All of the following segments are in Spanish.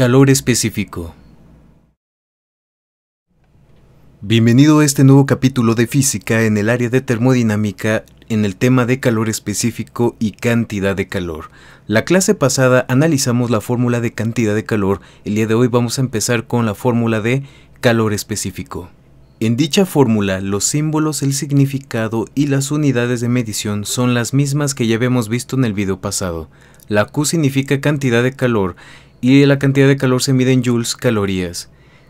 Calor específico. Bienvenido a este nuevo capítulo de física en el área de termodinámica en el tema de calor específico y cantidad de calor. La clase pasada analizamos la fórmula de cantidad de calor, el día de hoy vamos a empezar con la fórmula de calor específico. En dicha fórmula, los símbolos, el significado y las unidades de medición son las mismas que ya habíamos visto en el video pasado. La Q significa cantidad de calor y la cantidad de calor se mide en joules calorías.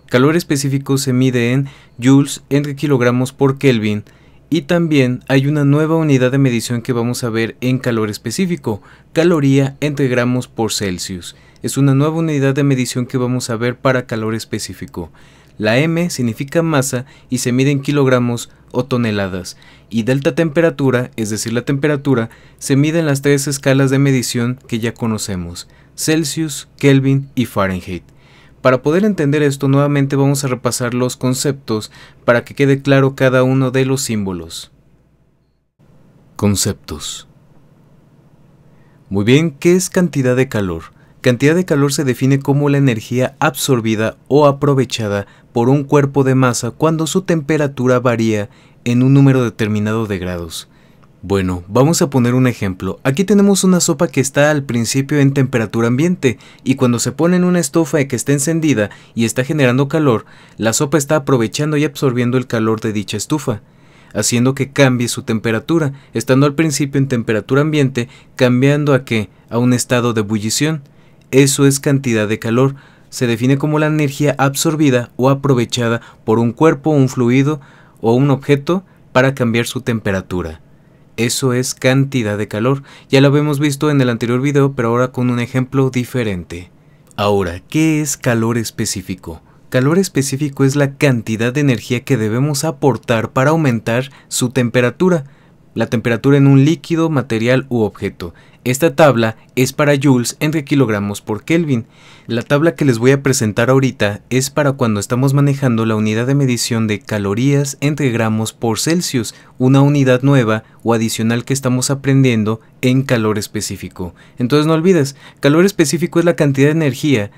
Calor específico se mide en joules entre kilogramos por Kelvin y también hay una nueva unidad de medición que vamos a ver en calor específico, caloría entre gramos por Celsius. Es una nueva unidad de medición que vamos a ver para calor específico. La M significa masa y se mide en kilogramos o toneladas. Y delta temperatura, es decir, la temperatura, se mide en las tres escalas de medición que ya conocemos. Celsius, Kelvin y Fahrenheit. Para poder entender esto nuevamente vamos a repasar los conceptos para que quede claro cada uno de los símbolos. Conceptos. Muy bien, ¿qué es cantidad de calor? Cantidad de calor se define como la energía absorbida o aprovechada por un cuerpo de masa cuando su temperatura varía en un número determinado de grados. Bueno, vamos a poner un ejemplo. Aquí tenemos una sopa que está al principio en temperatura ambiente y cuando se pone en una estufa que está encendida y está generando calor, la sopa está aprovechando y absorbiendo el calor de dicha estufa, haciendo que cambie su temperatura, estando al principio en temperatura ambiente, cambiando a qué? A un estado de ebullición. Eso es cantidad de calor. Se define como la energía absorbida o aprovechada por un cuerpo, un fluido o un objeto para cambiar su temperatura. Eso es cantidad de calor. Ya lo habíamos visto en el anterior video, pero ahora con un ejemplo diferente. Ahora, ¿qué es calor específico? Calor específico es la cantidad de energía que debemos aportar para aumentar su temperatura la temperatura en un líquido, material u objeto. Esta tabla es para joules entre kilogramos por Kelvin. La tabla que les voy a presentar ahorita es para cuando estamos manejando la unidad de medición de calorías entre gramos por Celsius, una unidad nueva o adicional que estamos aprendiendo en calor específico. Entonces no olvides, calor específico es la cantidad de energía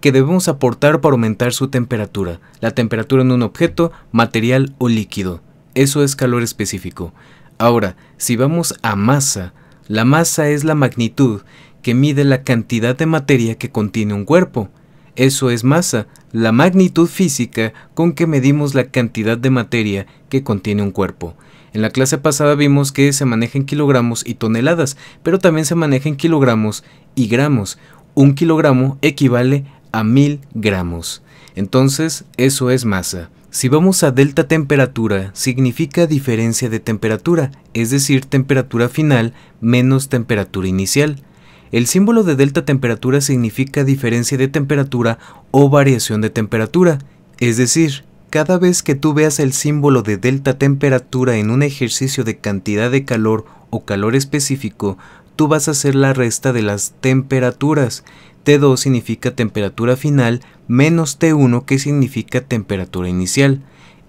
que debemos aportar para aumentar su temperatura, la temperatura en un objeto, material o líquido. Eso es calor específico. Ahora, si vamos a masa, la masa es la magnitud que mide la cantidad de materia que contiene un cuerpo. Eso es masa, la magnitud física con que medimos la cantidad de materia que contiene un cuerpo. En la clase pasada vimos que se maneja en kilogramos y toneladas, pero también se maneja en kilogramos y gramos. Un kilogramo equivale a mil gramos. Entonces, eso es masa. Si vamos a delta temperatura, significa diferencia de temperatura, es decir, temperatura final menos temperatura inicial. El símbolo de delta temperatura significa diferencia de temperatura o variación de temperatura, es decir, cada vez que tú veas el símbolo de delta temperatura en un ejercicio de cantidad de calor o calor específico, tú vas a hacer la resta de las temperaturas. T2 significa temperatura final menos T1 que significa temperatura inicial.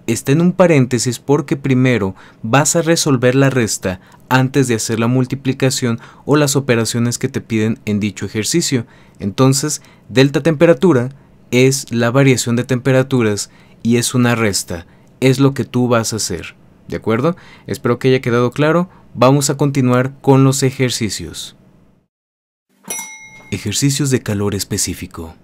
Está en un paréntesis porque primero vas a resolver la resta antes de hacer la multiplicación o las operaciones que te piden en dicho ejercicio. Entonces, delta temperatura es la variación de temperaturas y es una resta, es lo que tú vas a hacer. ¿De acuerdo? Espero que haya quedado claro vamos a continuar con los ejercicios. Ejercicios de calor específico.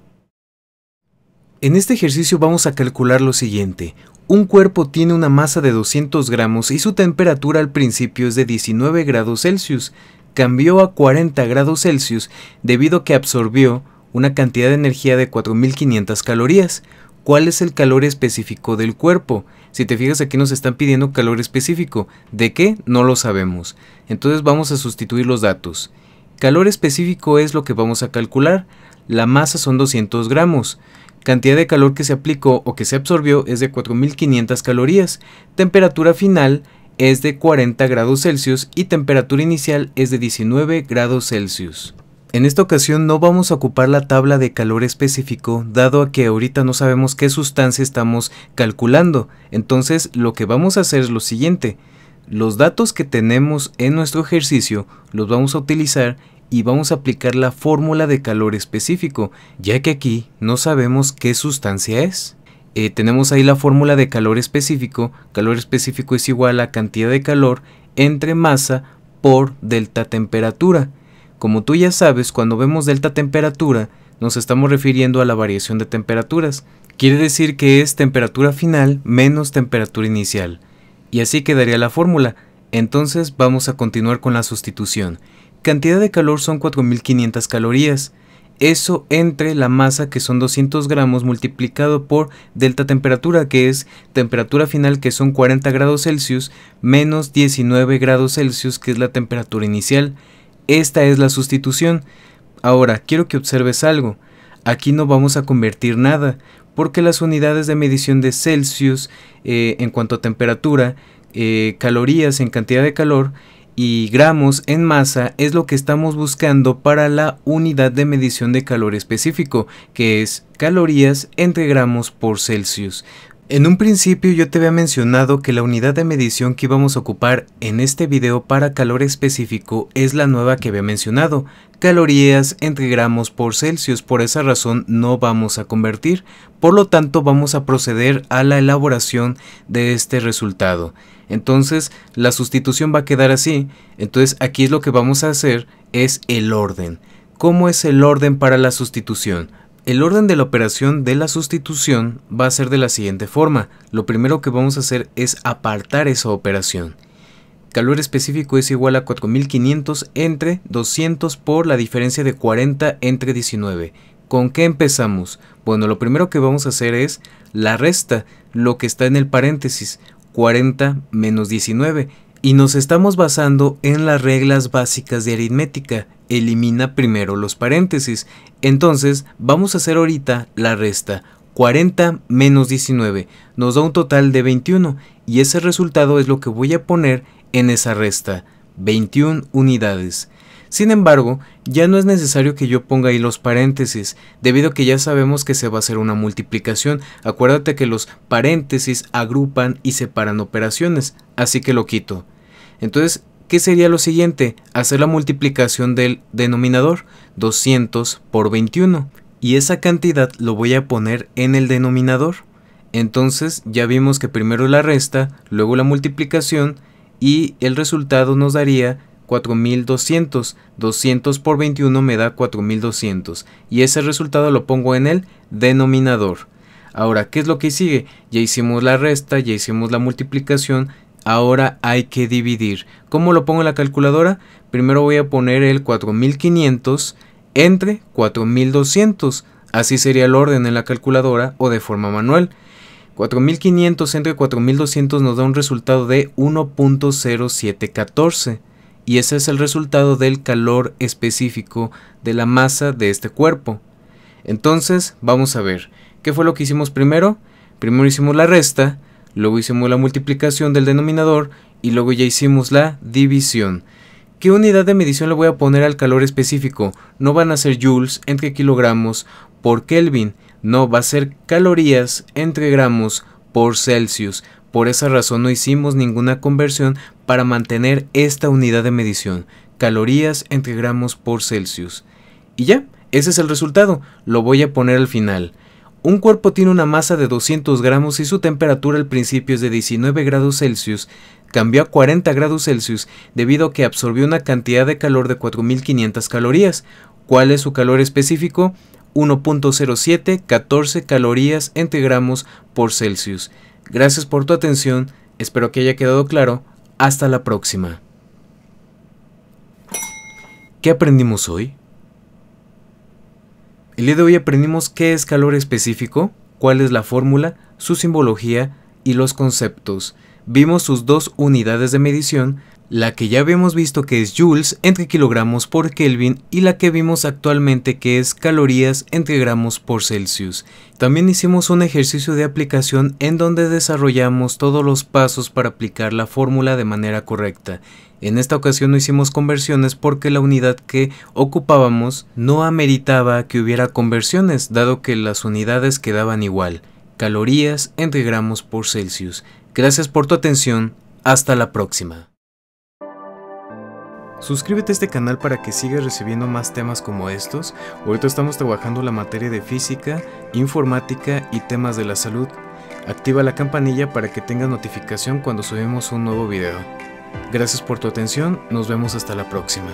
En este ejercicio vamos a calcular lo siguiente. Un cuerpo tiene una masa de 200 gramos y su temperatura al principio es de 19 grados Celsius. Cambió a 40 grados Celsius debido a que absorbió una cantidad de energía de 4.500 calorías cuál es el calor específico del cuerpo. Si te fijas aquí nos están pidiendo calor específico. ¿De qué? No lo sabemos. Entonces vamos a sustituir los datos. Calor específico es lo que vamos a calcular. La masa son 200 gramos. Cantidad de calor que se aplicó o que se absorbió es de 4.500 calorías. Temperatura final es de 40 grados Celsius y temperatura inicial es de 19 grados Celsius. En esta ocasión no vamos a ocupar la tabla de calor específico, dado a que ahorita no sabemos qué sustancia estamos calculando. Entonces lo que vamos a hacer es lo siguiente. Los datos que tenemos en nuestro ejercicio los vamos a utilizar y vamos a aplicar la fórmula de calor específico, ya que aquí no sabemos qué sustancia es. Eh, tenemos ahí la fórmula de calor específico. Calor específico es igual a cantidad de calor entre masa por delta temperatura. Como tú ya sabes, cuando vemos delta temperatura, nos estamos refiriendo a la variación de temperaturas. Quiere decir que es temperatura final menos temperatura inicial. Y así quedaría la fórmula. Entonces vamos a continuar con la sustitución. Cantidad de calor son 4500 calorías. Eso entre la masa que son 200 gramos multiplicado por delta temperatura que es temperatura final que son 40 grados Celsius menos 19 grados Celsius que es la temperatura inicial. Esta es la sustitución. Ahora, quiero que observes algo. Aquí no vamos a convertir nada, porque las unidades de medición de Celsius eh, en cuanto a temperatura, eh, calorías en cantidad de calor y gramos en masa es lo que estamos buscando para la unidad de medición de calor específico, que es calorías entre gramos por Celsius. En un principio yo te había mencionado que la unidad de medición que íbamos a ocupar en este video para calor específico es la nueva que había mencionado, calorías entre gramos por Celsius, por esa razón no vamos a convertir, por lo tanto vamos a proceder a la elaboración de este resultado. Entonces la sustitución va a quedar así, entonces aquí es lo que vamos a hacer es el orden. ¿Cómo es el orden para la sustitución? El orden de la operación de la sustitución va a ser de la siguiente forma. Lo primero que vamos a hacer es apartar esa operación. Calor específico es igual a 4500 entre 200 por la diferencia de 40 entre 19. ¿Con qué empezamos? Bueno, lo primero que vamos a hacer es la resta, lo que está en el paréntesis, 40 menos 19. Y nos estamos basando en las reglas básicas de aritmética elimina primero los paréntesis. Entonces vamos a hacer ahorita la resta. 40 menos 19 nos da un total de 21 y ese resultado es lo que voy a poner en esa resta, 21 unidades. Sin embargo, ya no es necesario que yo ponga ahí los paréntesis, debido a que ya sabemos que se va a hacer una multiplicación. Acuérdate que los paréntesis agrupan y separan operaciones, así que lo quito. Entonces, ¿Qué sería lo siguiente, hacer la multiplicación del denominador 200 por 21 y esa cantidad lo voy a poner en el denominador. Entonces ya vimos que primero la resta, luego la multiplicación y el resultado nos daría 4200. 200 por 21 me da 4200 y ese resultado lo pongo en el denominador. Ahora, ¿qué es lo que sigue? Ya hicimos la resta, ya hicimos la multiplicación, ahora hay que dividir. ¿Cómo lo pongo en la calculadora? Primero voy a poner el 4500 entre 4200. Así sería el orden en la calculadora o de forma manual. 4500 entre 4200 nos da un resultado de 1.0714 y ese es el resultado del calor específico de la masa de este cuerpo. Entonces, vamos a ver, ¿qué fue lo que hicimos primero? Primero hicimos la resta, luego hicimos la multiplicación del denominador y luego ya hicimos la división. ¿Qué unidad de medición le voy a poner al calor específico? No van a ser joules entre kilogramos por Kelvin, no, va a ser calorías entre gramos por Celsius. Por esa razón no hicimos ninguna conversión para mantener esta unidad de medición, calorías entre gramos por Celsius. Y ya, ese es el resultado, lo voy a poner al final. Un cuerpo tiene una masa de 200 gramos y su temperatura al principio es de 19 grados Celsius, cambió a 40 grados Celsius debido a que absorbió una cantidad de calor de 4.500 calorías. ¿Cuál es su calor específico? 1.07 14 calorías entre gramos por Celsius. Gracias por tu atención, espero que haya quedado claro. Hasta la próxima. ¿Qué aprendimos hoy? El día de hoy aprendimos qué es calor específico, cuál es la fórmula, su simbología y los conceptos. Vimos sus dos unidades de medición, la que ya habíamos visto que es joules entre kilogramos por Kelvin y la que vimos actualmente que es calorías entre gramos por Celsius. También hicimos un ejercicio de aplicación en donde desarrollamos todos los pasos para aplicar la fórmula de manera correcta. En esta ocasión no hicimos conversiones porque la unidad que ocupábamos no ameritaba que hubiera conversiones, dado que las unidades quedaban igual, calorías entre gramos por Celsius. Gracias por tu atención, hasta la próxima. Suscríbete a este canal para que sigas recibiendo más temas como estos. Ahorita estamos trabajando la materia de física, informática y temas de la salud. Activa la campanilla para que tengas notificación cuando subimos un nuevo video. Gracias por tu atención, nos vemos hasta la próxima.